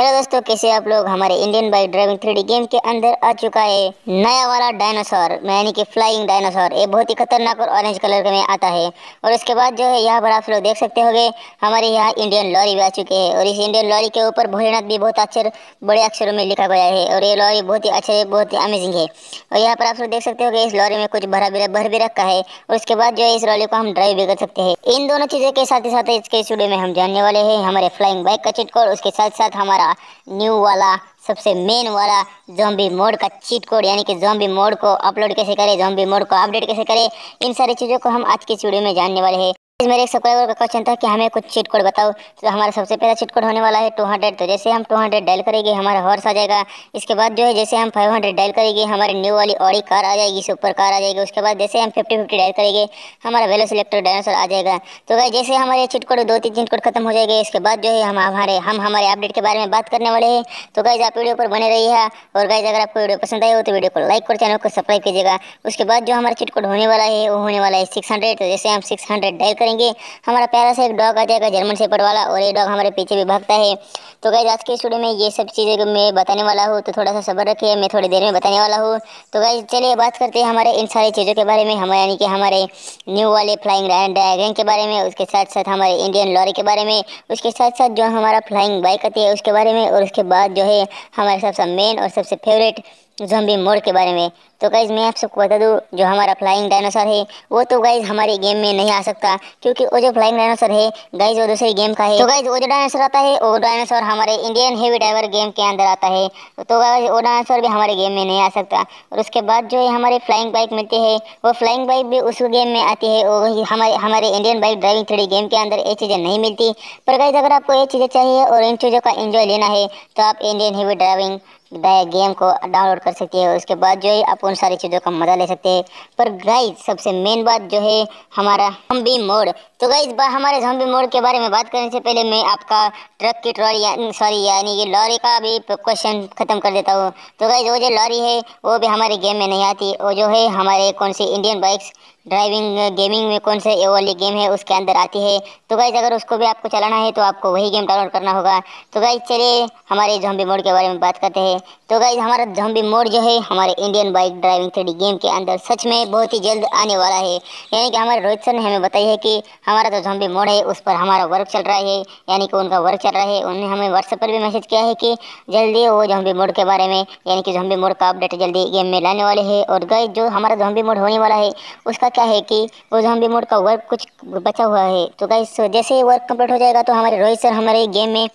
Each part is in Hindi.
हेलो दोस्तों कैसे आप लोग हमारे Indian bike driving three game के अंदर आ चुका है नया वाला डायनासोर यानी कि फ्लाइंग डायनासोर ये बहुत ही खतरनाक और ऑरेंज कलर में आता है और उसके बाद जो है यहाँ पर आप लोग देख सकते होंगे हमारे यहाँ इंडियन लॉरी भी आ चुके हैं और इस इंडियन लॉरी के ऊपर भोलेनाथ भी बहुत अच्छे बड़े अक्षरों में लिखा गया है और ये लॉरी बहुत ही अच्छे बहुत ही अमेजिंग है और यहाँ पर आप लोग देख सकते हो इस लॉरी में कुछ भरा भरा भर भी रखा है और उसके बाद जो है इस लॉरी को हम ड्राइव भी कर सकते हैं इन दोनों चीज़ों के साथ ही साथ इसके स्टूडियो में हम जानने वाले हैं हमारे फ्लाइंग बाइक का चिटकोर उसके साथ साथ हमारा वाला न्यू वाला सबसे मेन वाला जॉम्बी मोड का चीट कोड यानी कि जॉम्बी मोड को अपलोड कैसे करें जॉम्बी मोड को अपडेट कैसे करें इन सारी चीज़ों को हम आज के वीडियो में जानने वाले हैं मेरे एक सब्सक्राइबर का क्वेश्चन था कि हमें कुछ चीट कोड बताओ तो हमारा सबसे पहला चीट कोड होने वाला है टू हंड्रेड तो जैसे हम टू हंड्रेड डायल करेंगे हमारा हॉर्स आ जाएगा इसके बाद जो है जैसे हम फाइव हंड्रेड डायल करेंगे हमारी न्यू वाली ऑडी कार आ जाएगी सुपर कार आ जाएगी उसके बाद जैसे हम फिफ्टी फिफ्टी डायल करेंगे हमारा वेलो सिलेक्टर डायनासोर आ जाएगा तो भाई जैसे हमारे चीट कोड दो तीन चीट कोड खत्म हो जाएगा इसके बाद जो है हम हमारे हम हमारे अपडेट के बारे में बात करने वाले हैं तो गाइज आप वीडियो पर बने रही है और गाइज अगर आपको वीडियो पसंद आए हो तो वीडियो को लाइक और चैनल को सब्सक्राइब कीजिएगा उसके बाद जो हमारा चीट कोड होने वाला है वो होने वाला है सिक्स तो जैसे हम सिक्स डायल करेंगे हमारा प्यारा सा एक डॉग आ जाएगा जर्मन से वाला और ये डॉग हमारे पीछे भी भागता है तो गाइज आज के स्टूडियो में ये सब चीज़ें मैं बताने वाला हूँ तो थोड़ा सा सबर रखिए मैं थोड़ी देर में बताने वाला हूँ तो गाइज चलिए बात करते हैं हमारे इन सारी चीज़ों के बारे में हमारे यानी कि हमारे न्यू वाले फ्लाइंग ड्रैगन के बारे में उसके साथ साथ हमारे इंडियन लॉरी के बारे में उसके साथ साथ जो हमारा फ्लाइंग बाइक आती है उसके बारे में और उसके बाद जो है हमारे सबसे मेन और सबसे फेवरेट जम्बी मोड के बारे में तो गाइज़ मैं आप सबको बता दूँ जो हमारा फ्लाइंग डायनासोर है वो तो गाइज़ हमारे गेम में नहीं आ सकता क्योंकि वो जो फ्लाइंग डायनासोर है गाइज़ वो दूसरे गेम का है तो गाइज़ वो जो डायनासोर आता है वो डायनासोर हमारे इंडियन हेवी डाइवर गेम के अंदर आता है तो गाइज वो डायनासोर भी हमारे गेम में नहीं आ सकता और उसके बाद जो है हमारे फ्लाइंग बाइक मिलती है वो फ्लाइंग बाइक भी उस गेम में आती है और हमारे हमारे Indian bike driving three game के अंदर ये चीज़ें नहीं मिलती पर गाइज़ अगर आपको ये चीज़ें चाहिए और इन चीज़ों का इन्जॉय लेना है तो आप इंडियन हेवी ड्राइविंग गेम को डाउनलोड कर सकते हैं उसके बाद जो है आप उन सारी चीज़ों का मज़ा ले सकते हैं पर गाइज सबसे मेन बात जो है हमारा जम्बी मोड तो गाइज हमारे जम्बी मोड के बारे में बात करने से पहले मैं आपका ट्रक की ट्रॉली या, सॉरी यानी कि लॉरी का भी क्वेश्चन ख़त्म कर देता हूँ तो गाइज वो जो लॉरी है वो भी हमारे गेम में नहीं आती वो जो है हमारे कौन सी इंडियन बाइक्स ड्राइविंग गेमिंग में कौन से ये वाली गेम है उसके अंदर आती है तो गाइज अगर उसको भी आपको चलाना है तो आपको वही गेम डाउनलोड करना होगा तो गाइज चलिए हमारे जॉम्बी मोड के बारे में बात करते हैं तो गाइज हमारा जॉम्बी मोड जो है हमारे Indian bike driving three game के अंदर सच में बहुत ही जल्द आने वाला है यानी कि हमारे रोहित सर ने हमें बताई है कि हमारा जो जॉम्बी मोड है उस पर हमारा वर्क चल रहा है यानी कि उनका वर्क चल रहा है उन्होंने हमें व्हाट्सएप पर भी मैसेज किया है कि जल्दी वो जॉम्बी मोड के बारे में यानी कि जॉम्बी मोड का अपडेट जल्दी गेम में लाने वाले है और गाइज जो हमारा जॉम्बी मोड होने वाला है उसका क्या है कि वो जो हम रिमोट का वर्क कुछ बचा हुआ है तो गाइज जैसे ही वर्क कंप्लीट हो जाएगा तो हमारे रोहित सर हमारे गेम में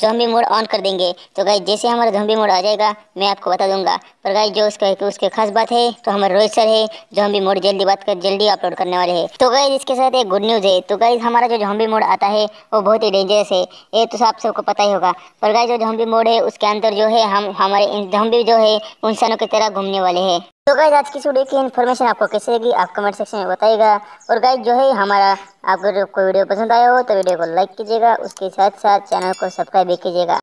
जॉम्बी मोड ऑन कर देंगे तो गाइस जैसे हमारा जॉम्बी मोड आ जाएगा मैं आपको बता दूंगा पर गाइस जो उसका उसके खास बात है तो हमारे रोहित सर है जॉम्बी मोड जल्दी बात कर जल्दी अपलोड करने वाले है तो गाइज इसके साथ एक गुड न्यूज़ है तो गाइज हमारा जो जम्बी मोड आता है वो बहुत ही डेंजरस है ये तो आप सबको पता ही होगा पर गाइज जो जम्बी मोड है उसके अंदर जो है हम हमारे जॉम्बी जो है इंसानों की तरह घूमने वाले हैं तो गाइज आज की वीडियो की इन्फॉर्मेशन आपको कैसे लगी आप कमेंट सेक्शन में बताइएगा और गाइज जो है हमारा आपको कोई वीडियो पसंद आया हो तो वीडियो को लाइक कीजिएगा उसके साथ साथ चैनल को सब्सक्राइब भी कीजिएगा